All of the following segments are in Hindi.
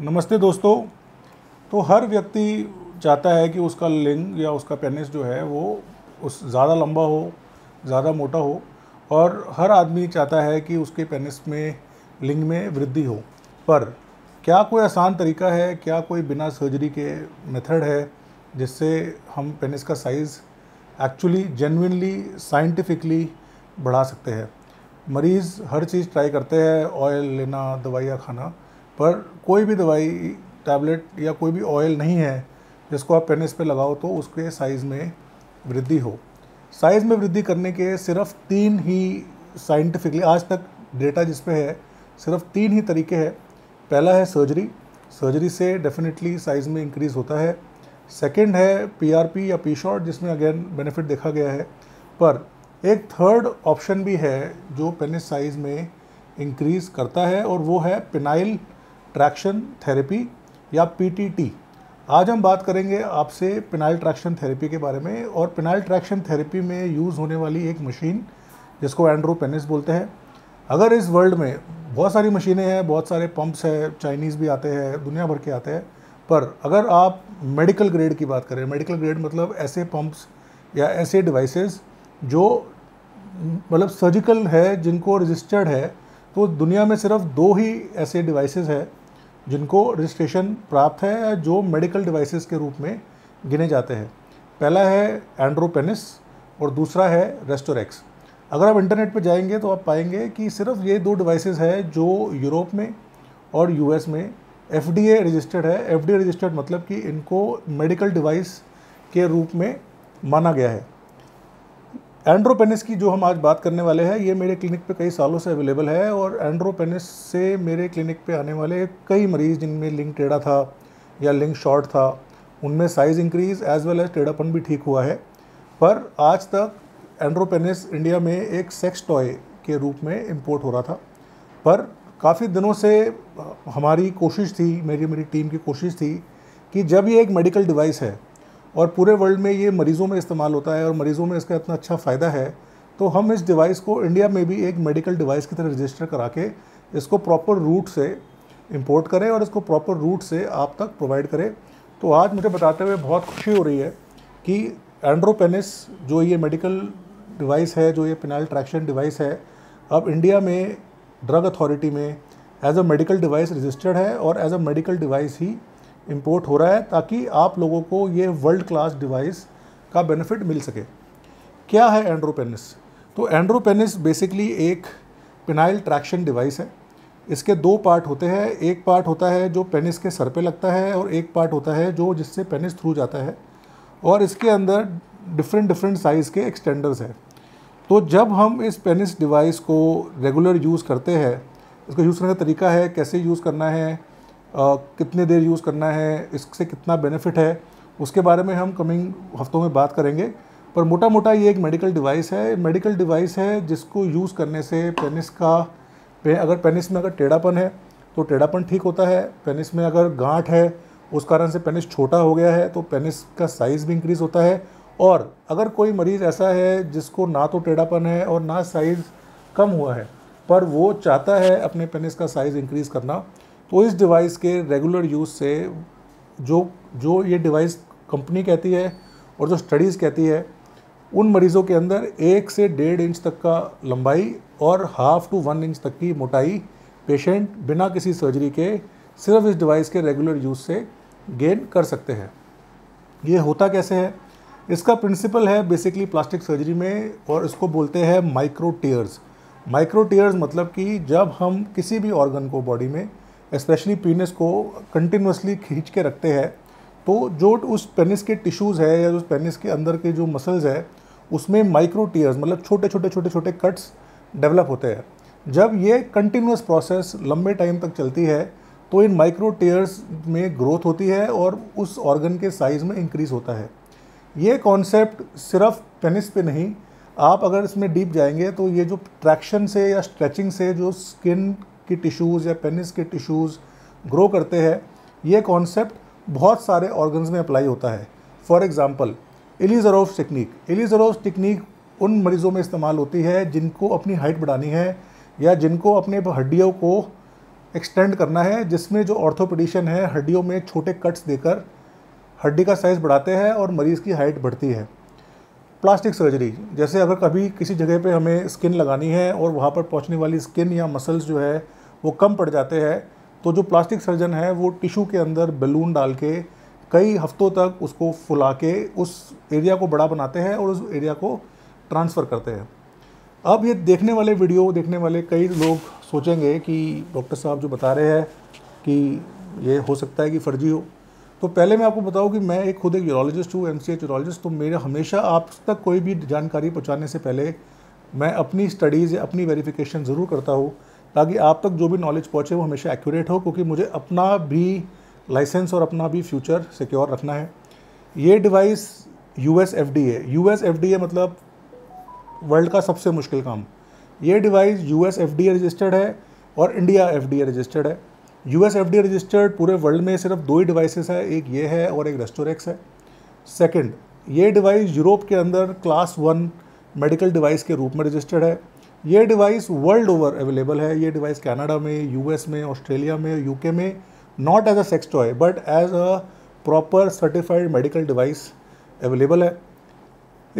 नमस्ते दोस्तों तो हर व्यक्ति चाहता है कि उसका लिंग या उसका पेनिस जो है वो उस ज़्यादा लंबा हो ज़्यादा मोटा हो और हर आदमी चाहता है कि उसके पेनिस में लिंग में वृद्धि हो पर क्या कोई आसान तरीका है क्या कोई बिना सर्जरी के मेथड है जिससे हम पेनिस का साइज़ एक्चुअली जेनविनली साइंटिफिकली बढ़ा सकते हैं मरीज़ हर चीज़ ट्राई करते हैं ऑयल लेना दवाइयाँ खाना पर कोई भी दवाई टैबलेट या कोई भी ऑयल नहीं है जिसको आप पेनिस पे लगाओ तो उसके साइज़ में वृद्धि हो साइज़ में वृद्धि करने के सिर्फ तीन ही साइंटिफिकली आज तक डेटा जिसपे है सिर्फ तीन ही तरीके हैं पहला है सर्जरी सर्जरी से डेफिनेटली साइज़ में इंक्रीज़ होता है सेकंड है पीआरपी या पी शॉर्ट जिसमें अगेन बेनिफिट देखा गया है पर एक थर्ड ऑप्शन भी है जो पेनिस साइज़ में इंक्रीज़ करता है और वो है पिनाइल ट्रैक्शन थेरेपी या पीटीटी आज हम बात करेंगे आपसे पिनाइल ट्रैक्शन थेरेपी के बारे में और पिनाइल ट्रैक्शन थेरेपी में यूज़ होने वाली एक मशीन जिसको एंड्रो पेनिस बोलते हैं अगर इस वर्ल्ड में बहुत सारी मशीनें हैं बहुत सारे पंप्स हैं चाइनीज़ भी आते हैं दुनिया भर के आते हैं पर अगर आप मेडिकल ग्रेड की बात करें मेडिकल ग्रेड मतलब ऐसे पंप्स या ऐसे डिवाइसेस जो मतलब सर्जिकल है जिनको रजिस्टर्ड है तो दुनिया में सिर्फ दो ही ऐसे डिवाइसेस हैं जिनको रजिस्ट्रेशन प्राप्त है या जो मेडिकल डिवाइसेस के रूप में गिने जाते हैं पहला है एंड्रोपेनिस और दूसरा है रेस्टोरेक्स अगर आप इंटरनेट पर जाएंगे तो आप पाएंगे कि सिर्फ ये दो डिवाइसेस है जो यूरोप में और यूएस में एफ रजिस्टर्ड है एफ रजिस्टर्ड मतलब कि इनको मेडिकल डिवाइस के रूप में माना गया है एंड्रोपेनिस की जो हम आज बात करने वाले हैं ये मेरे क्लिनिक पे कई सालों से अवेलेबल है और एंड्रोपेनिस से मेरे क्लिनिक पे आने वाले कई मरीज़ जिनमें लिंक टेढ़ा था या लिंक शॉर्ट था उनमें size increase as well as टेढ़ापन भी ठीक हुआ है पर आज तक एंड्रोपेनिस इंडिया में एक सेक्स टॉय के रूप में इम्पोर्ट हो रहा था पर काफ़ी दिनों से हमारी कोशिश थी मेरी मेरी टीम की कोशिश थी कि जब ये एक मेडिकल डिवाइस है और पूरे वर्ल्ड में ये मरीज़ों में इस्तेमाल होता है और मरीज़ों में इसका इतना अच्छा फ़ायदा है तो हम इस डिवाइस को इंडिया में भी एक मेडिकल डिवाइस की तरह रजिस्टर करा के इसको प्रॉपर रूट से इम्पोर्ट करें और इसको प्रॉपर रूट से आप तक प्रोवाइड करें तो आज मुझे बताते हुए बहुत खुशी हो रही है कि एंड्रोपेनिस जो ये मेडिकल डिवाइस है जो ये पिनाइल ट्रैक्शन डिवाइस है अब इंडिया में ड्रग अथॉरिटी में as a medical device registered है और एज अ मेडिकल डिवाइस ही इम्पोर्ट हो रहा है ताकि आप लोगों को ये वर्ल्ड क्लास डिवाइस का बेनिफिट मिल सके क्या है एंड्रोपेनिस तो एंड्रोपेनिस बेसिकली एक पिनाइल ट्रैक्शन डिवाइस है इसके दो पार्ट होते हैं एक पार्ट होता है जो पेनिस के सर पे लगता है और एक पार्ट होता है जो जिससे पेनिस थ्रू जाता है और इसके अंदर डिफरेंट डिफरेंट साइज़ के एक्सटेंडर्स हैं तो जब हम इस पेनिस डिवाइस को रेगुलर यूज़ करते हैं इसको यूज़ करने का तरीका है कैसे यूज़ करना है कितने देर यूज़ करना है इससे कितना बेनिफिट है उसके बारे में हम कमिंग हफ्तों में बात करेंगे पर मोटा मोटा ये एक मेडिकल डिवाइस है मेडिकल डिवाइस है जिसको यूज़ करने से पेनिस का पे, अगर पेनिस में अगर टेढ़ापन है तो टेढ़ापन ठीक होता है पेनिस में अगर गांठ है उस कारण से पेनिस छोटा हो गया है तो पेनिस का साइज़ भी इंक्रीज़ होता है और अगर कोई मरीज़ ऐसा है जिसको ना तो टेढ़ापन है और ना साइज़ कम हुआ है पर वो चाहता है अपने पेनिस का साइज़ इंक्रीज़ करना तो इस डिवाइस के रेगुलर यूज़ से जो जो ये डिवाइस कंपनी कहती है और जो स्टडीज़ कहती है उन मरीज़ों के अंदर एक से डेढ़ इंच तक का लंबाई और हाफ टू वन इंच तक की मोटाई पेशेंट बिना किसी सर्जरी के सिर्फ इस डिवाइस के रेगुलर यूज़ से गेन कर सकते हैं ये होता कैसे है इसका प्रिंसिपल है बेसिकली प्लास्टिक सर्जरी में और इसको बोलते हैं माइक्रो टीयर्स माइक्रो टीयर्स मतलब कि जब हम किसी भी ऑर्गन को बॉडी में स्पेशली पीनस को कंटिन्यूसली खींच के रखते हैं तो जो उस पेनिस के टिश्यूज़ है या उस पेनिस के अंदर के जो मसल्स है उसमें माइक्रो टीयर्स मतलब छोटे छोटे छोटे छोटे कट्स डेवलप होते हैं जब ये कंटिन्यूस प्रोसेस लंबे टाइम तक चलती है तो इन माइक्रो टीयर्स में ग्रोथ होती है और उस ऑर्गन के साइज़ में इंक्रीज़ होता है ये कॉन्सेप्ट सिर्फ पेनिस पे नहीं आप अगर इसमें डीप जाएंगे तो ये जो ट्रैक्शन से या स्ट्रेचिंग से जो स्किन की टिश्यूज़ या पेनिस के टिश्यूज़ ग्रो करते हैं ये कॉन्सेप्ट बहुत सारे ऑर्गन्स में अप्लाई होता है for example Ilizarov technique Ilizarov technique उन मरीज़ों में इस्तेमाल होती है जिनको अपनी हाइट बढ़ानी है या जिनको अपने हड्डियों को एक्सटेंड करना है जिसमें जो ऑर्थोपेडिशन है हड्डियों में छोटे कट्स देकर हड्डी का साइज़ बढ़ाते हैं और मरीज़ की हाइट बढ़ती है प्लास्टिक सर्जरी जैसे अगर कभी किसी जगह पे हमें स्किन लगानी है और वहाँ पर पहुँचने वाली स्किन या मसल्स जो है वो कम पड़ जाते हैं तो जो प्लास्टिक सर्जन है वो टिशू के अंदर बैलून डाल के कई हफ्तों तक उसको फुला के उस एरिया को बड़ा बनाते हैं और उस एरिया को ट्रांसफ़र करते हैं अब ये देखने वाले वीडियो देखने वाले कई लोग सोचेंगे कि डॉक्टर साहब जो बता रहे हैं कि ये हो सकता है कि फर्जी हो तो पहले मैं आपको बताऊं कि मैं एक खुद एक यूरोलॉजिस्ट हूँ एम सी यूरोलॉजिस्ट तो मेरे हमेशा आप तक कोई भी जानकारी पहुँचाने से पहले मैं अपनी स्टडीज़ या अपनी वेरिफिकेशन ज़रूर करता हूँ ताकि आप तक जो भी नॉलेज पहुँचे वो हमेशा एक्यूरेट हो क्योंकि मुझे अपना भी लाइसेंस और अपना भी फ्यूचर सिक्योर रखना है ये device U S F D A U S F D A मतलब वर्ल्ड का सबसे मुश्किल काम ये device U S F D A registered है और India F D A registered है यू एस रजिस्टर्ड पूरे वर्ल्ड में सिर्फ दो ही डिवाइसेस है एक ये है और एक रेस्टोरेक्स है सेकंड ये डिवाइस यूरोप के अंदर क्लास वन मेडिकल डिवाइस के रूप में रजिस्टर्ड है ये डिवाइस वर्ल्ड ओवर अवेलेबल है ये डिवाइस कनाडा में यूएस में ऑस्ट्रेलिया में यूके में not as a sex toy but as a proper certified medical device available है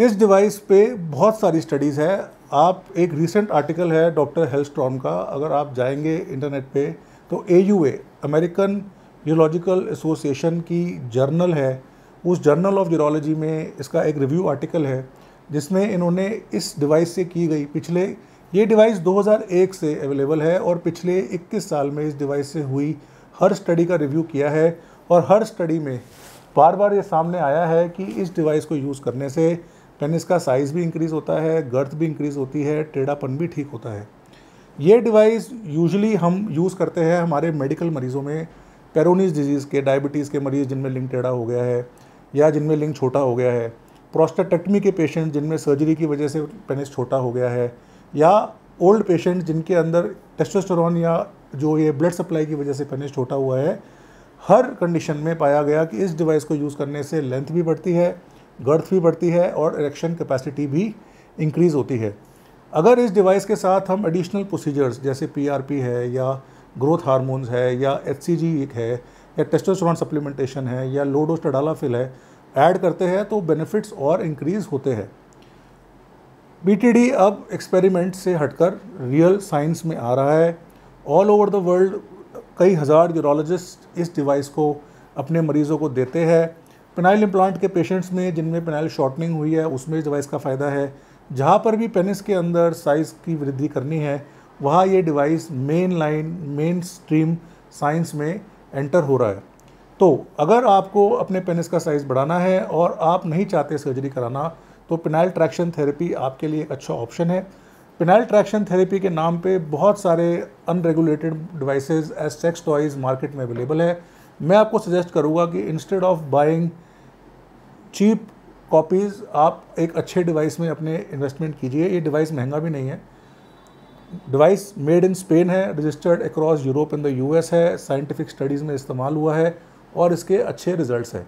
इस डिवाइस पे बहुत सारी स्टडीज़ है आप एक रिसेंट आर्टिकल है डॉक्टर हेल्स्ट्रॉम का अगर आप जाएंगे इंटरनेट पे तो ए अमेरिकन यूरोलॉजिकल एसोसिएशन की जर्नल है उस जर्नल ऑफ यूरोलॉजी में इसका एक रिव्यू आर्टिकल है जिसमें इन्होंने इस डिवाइस से की गई पिछले ये डिवाइस 2001 से अवेलेबल है और पिछले 21 साल में इस डिवाइस से हुई हर स्टडी का रिव्यू किया है और हर स्टडी में बार बार ये सामने आया है कि इस डिवाइस को यूज़ करने से पेनिस का साइज़ भी इंक्रीज़ होता है गर्थ भी इंक्रीज़ होती है टेढ़ापन भी ठीक होता है ये डिवाइस यूजुअली हम यूज़ करते हैं हमारे मेडिकल मरीज़ों में पेरोनिस डिजीज़ के डायबिटीज़ के मरीज़ जिनमें लिंग टेढ़ा हो गया है या जिनमें लिंग छोटा हो गया है प्रोस्टेटेक्टमी के पेशेंट जिनमें सर्जरी की वजह से पेनिस छोटा हो गया है या ओल्ड पेशेंट जिनके अंदर टेस्टोस्टर या जो ये ब्लड सप्लाई की वजह से पेनिस छोटा हुआ है हर कंडीशन में पाया गया कि इस डिवाइस को यूज़ करने से लेंथ भी बढ़ती है गर्थ भी बढ़ती है और इरेक्शन कैपेसिटी भी इंक्रीज़ होती है अगर इस डिवाइस के साथ हम एडिशनल प्रोसीजर्स जैसे पीआरपी है या ग्रोथ हार्मोन्स है या एच एक है या टेस्टोस्टेरोन सप्लीमेंटेशन है या लो है ऐड करते हैं तो बेनिफिट्स और इंक्रीज़ होते हैं बीटीडी अब एक्सपेरिमेंट से हटकर रियल साइंस में आ रहा है ऑल ओवर द वर्ल्ड कई हज़ार यूरोलॉजिस्ट इस डिवाइस को अपने मरीज़ों को देते हैं पेनाइल इम्प्लांट के पेशेंट्स में जिनमें पेनाइल शॉर्टनिंग हुई है उसमें इस डिवाइस का फ़ायदा है जहाँ पर भी पेनिस के अंदर साइज़ की वृद्धि करनी है वहाँ ये device main line main stream science में एंटर हो रहा है तो अगर आपको अपने पेनिस का साइज़ बढ़ाना है और आप नहीं चाहते सर्जरी कराना तो पिनाइल ट्रैक्शन थेरेपी आपके लिए एक अच्छा ऑप्शन है पिनाइल ट्रैक्शन थेरेपी के नाम पे बहुत सारे unregulated devices as sex toys market में अवेलेबल है मैं आपको सजेस्ट करूँगा कि instead of buying cheap copies आप एक अच्छे डिवाइस में अपने इन्वेस्टमेंट कीजिए ये डिवाइस महंगा भी नहीं है डिवाइस मेड इन स्पेन है registered across Europe in the US है साइंटिफिक स्टडीज़ में इस्तेमाल हुआ है और इसके अच्छे रिजल्ट हैं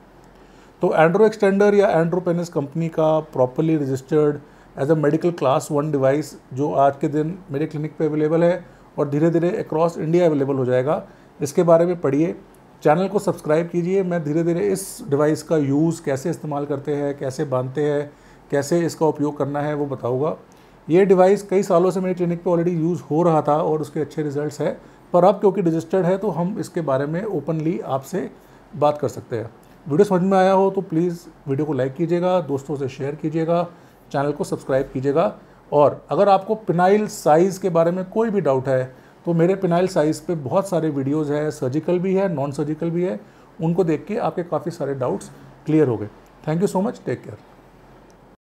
तो एंड्रो एक्सटेंडर या एंड्रो पेनिस कंपनी का properly registered as a medical class one device जो आज के दिन मेरे क्लिनिक पे अवेलेबल है और धीरे धीरे अक्रॉस इंडिया अवेलेबल हो जाएगा इसके बारे में पढ़िए चैनल को सब्सक्राइब कीजिए मैं धीरे धीरे इस डिवाइस का यूज़ कैसे इस्तेमाल करते हैं कैसे बांधते हैं कैसे इसका उपयोग करना है वो बताऊँगा ये डिवाइस कई सालों से मेरी क्लिनिक पे ऑलरेडी यूज़ हो रहा था और उसके अच्छे रिजल्ट्स है पर अब क्योंकि रजिस्टर्ड है तो हम इसके बारे में ओपनली आपसे बात कर सकते हैं वीडियो समझ में आया हो तो प्लीज़ वीडियो को लाइक कीजिएगा दोस्तों से शेयर कीजिएगा चैनल को सब्सक्राइब कीजिएगा और अगर आपको पिनाइल साइज़ के बारे में कोई भी डाउट है तो मेरे पिनाइल साइज़ पे बहुत सारे वीडियोज़ हैं सर्जिकल भी है नॉन सर्जिकल भी है उनको देख के आपके काफ़ी सारे डाउट्स क्लियर हो गए thank you so much take care